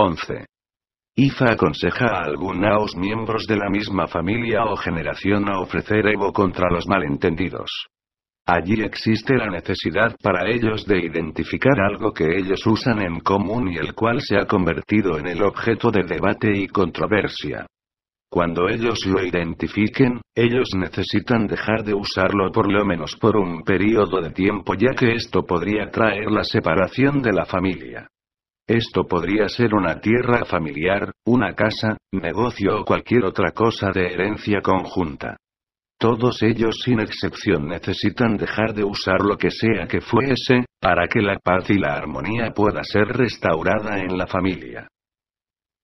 11. IFA aconseja a algunos miembros de la misma familia o generación a ofrecer Evo contra los malentendidos. Allí existe la necesidad para ellos de identificar algo que ellos usan en común y el cual se ha convertido en el objeto de debate y controversia. Cuando ellos lo identifiquen, ellos necesitan dejar de usarlo por lo menos por un periodo de tiempo ya que esto podría traer la separación de la familia. Esto podría ser una tierra familiar, una casa, negocio o cualquier otra cosa de herencia conjunta. Todos ellos sin excepción necesitan dejar de usar lo que sea que fuese, para que la paz y la armonía pueda ser restaurada en la familia.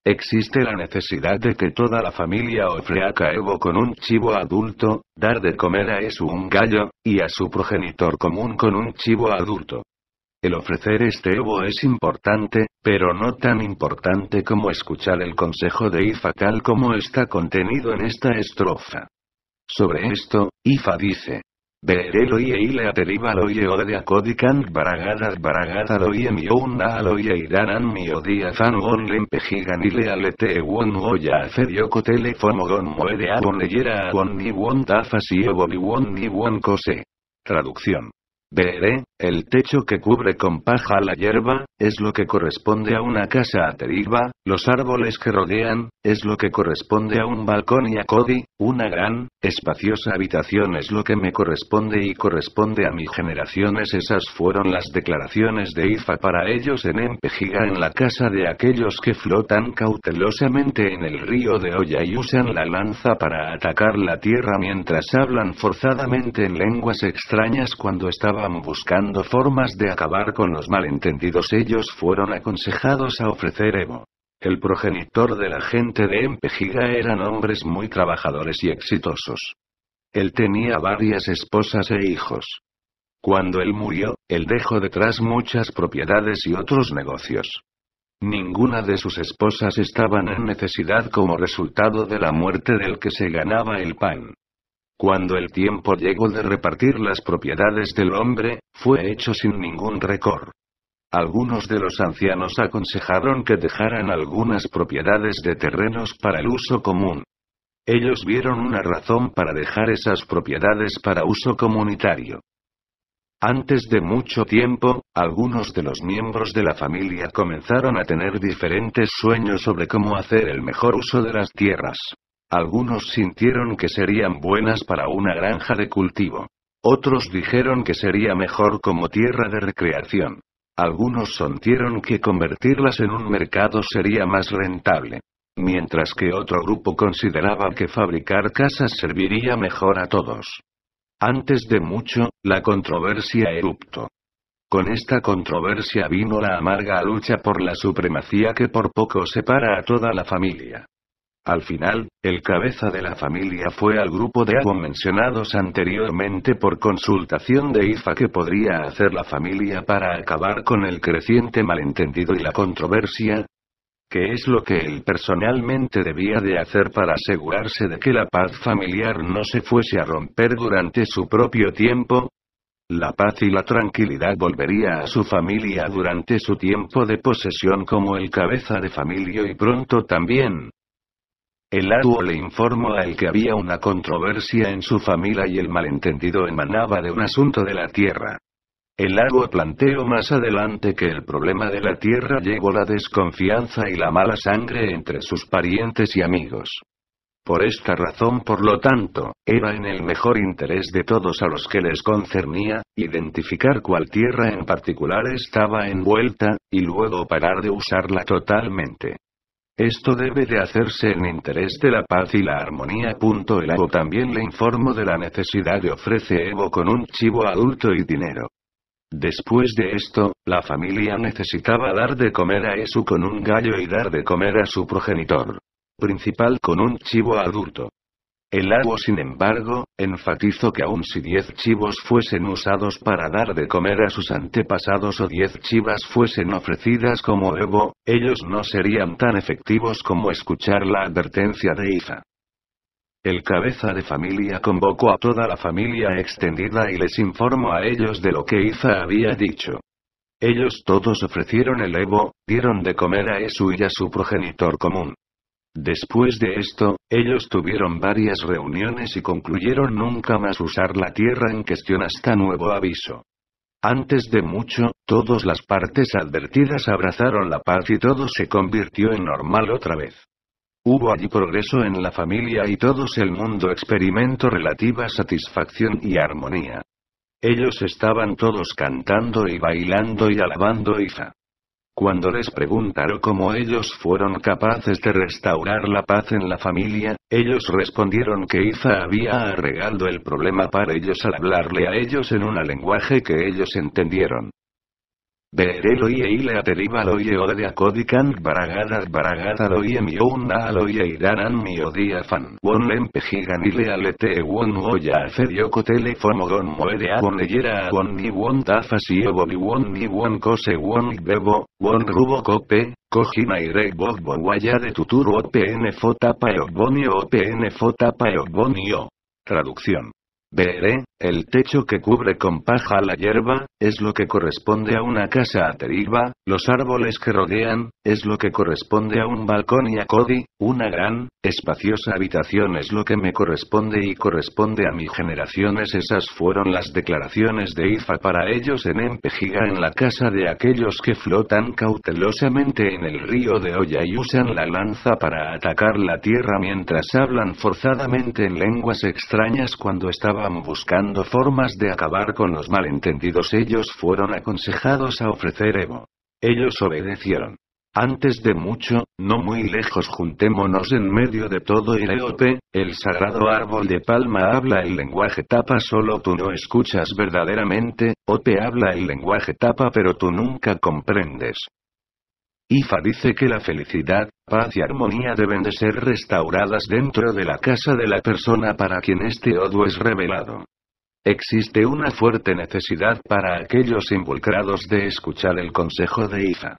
Existe la necesidad de que toda la familia a Evo con un chivo adulto, dar de comer a eso un gallo, y a su progenitor común con un chivo adulto. El ofrecer este evo es importante, pero no tan importante como escuchar el consejo de Ifa tal como está contenido en esta estrofa. Sobre esto, Ifa dice, y ile ateriba loye ode acodican baragadas baragada loye miuna loye Mi miodia fan gon lempejigan le alete won goya ferioko telefono gon moede abon leyera won ni won tafas y ni won ni won cose. Traducción. Veré. El techo que cubre con paja la hierba, es lo que corresponde a una casa ateriva, los árboles que rodean, es lo que corresponde a un balcón y a Cody, una gran, espaciosa habitación es lo que me corresponde y corresponde a mi generaciones. Esas fueron las declaraciones de Ifa para ellos en Empejiga en la casa de aquellos que flotan cautelosamente en el río de Oya y usan la lanza para atacar la tierra mientras hablan forzadamente en lenguas extrañas cuando estaban buscando formas de acabar con los malentendidos, ellos fueron aconsejados a ofrecer Evo. El progenitor de la gente de Empejiga eran hombres muy trabajadores y exitosos. Él tenía varias esposas e hijos. Cuando él murió, él dejó detrás muchas propiedades y otros negocios. Ninguna de sus esposas estaban en necesidad como resultado de la muerte del que se ganaba el pan. Cuando el tiempo llegó de repartir las propiedades del hombre, fue hecho sin ningún récord. Algunos de los ancianos aconsejaron que dejaran algunas propiedades de terrenos para el uso común. Ellos vieron una razón para dejar esas propiedades para uso comunitario. Antes de mucho tiempo, algunos de los miembros de la familia comenzaron a tener diferentes sueños sobre cómo hacer el mejor uso de las tierras. Algunos sintieron que serían buenas para una granja de cultivo. Otros dijeron que sería mejor como tierra de recreación. Algunos sintieron que convertirlas en un mercado sería más rentable. Mientras que otro grupo consideraba que fabricar casas serviría mejor a todos. Antes de mucho, la controversia eruptó. Con esta controversia vino la amarga lucha por la supremacía que por poco separa a toda la familia. Al final, el cabeza de la familia fue al grupo de Abo mencionados anteriormente por consultación de IFA que podría hacer la familia para acabar con el creciente malentendido y la controversia. ¿Qué es lo que él personalmente debía de hacer para asegurarse de que la paz familiar no se fuese a romper durante su propio tiempo? La paz y la tranquilidad volvería a su familia durante su tiempo de posesión como el cabeza de familia y pronto también, el Atuo le informó a él que había una controversia en su familia y el malentendido emanaba de un asunto de la tierra. El Atuo planteó más adelante que el problema de la tierra llevó la desconfianza y la mala sangre entre sus parientes y amigos. Por esta razón, por lo tanto, era en el mejor interés de todos a los que les concernía, identificar cuál tierra en particular estaba envuelta, y luego parar de usarla totalmente. Esto debe de hacerse en interés de la paz y la armonía. El Evo también le informó de la necesidad de ofrece Evo con un chivo adulto y dinero. Después de esto, la familia necesitaba dar de comer a Esu con un gallo y dar de comer a su progenitor principal con un chivo adulto. El agua, sin embargo, enfatizó que aun si diez chivos fuesen usados para dar de comer a sus antepasados o diez chivas fuesen ofrecidas como evo, ellos no serían tan efectivos como escuchar la advertencia de Iza. El cabeza de familia convocó a toda la familia extendida y les informó a ellos de lo que Iza había dicho. Ellos todos ofrecieron el evo, dieron de comer a Esu y a su progenitor común. Después de esto, ellos tuvieron varias reuniones y concluyeron nunca más usar la tierra en cuestión hasta nuevo aviso. Antes de mucho, todas las partes advertidas abrazaron la paz y todo se convirtió en normal otra vez. Hubo allí progreso en la familia y todos el mundo experimentó relativa satisfacción y armonía. Ellos estaban todos cantando y bailando y alabando Iza. Cuando les preguntaron cómo ellos fueron capaces de restaurar la paz en la familia, ellos respondieron que Iza había arreglado el problema para ellos al hablarle a ellos en un lenguaje que ellos entendieron y e ile o de a codican baragadas baragada loie miuna loie iranan dia fan. Won empejigan le alete won oya fedioco telefono gon de won a won ni won tafas y ni won ni won cose won bebo, won rubo cope, cojina y Rey bo Guaya de Tuturu o tapa e Obonio fota tapa Traducción. Veré, el techo que cubre con paja la hierba, es lo que corresponde a una casa ateriba. los árboles que rodean, es lo que corresponde a un balcón y a Cody, una gran, espaciosa habitación es lo que me corresponde y corresponde a mi generaciones. Esas fueron las declaraciones de Ifa para ellos en Empejiga en la casa de aquellos que flotan cautelosamente en el río de Oya y usan la lanza para atacar la tierra mientras hablan forzadamente en lenguas extrañas cuando estaba buscando formas de acabar con los malentendidos, ellos fueron aconsejados a ofrecer Evo. Ellos obedecieron. Antes de mucho, no muy lejos, juntémonos en medio de todo el el sagrado árbol de palma habla el lenguaje tapa, solo tú no escuchas verdaderamente, Ope habla el lenguaje tapa, pero tú nunca comprendes. Ifa dice que la felicidad, paz y armonía deben de ser restauradas dentro de la casa de la persona para quien este odio es revelado. Existe una fuerte necesidad para aquellos involucrados de escuchar el consejo de Ifa.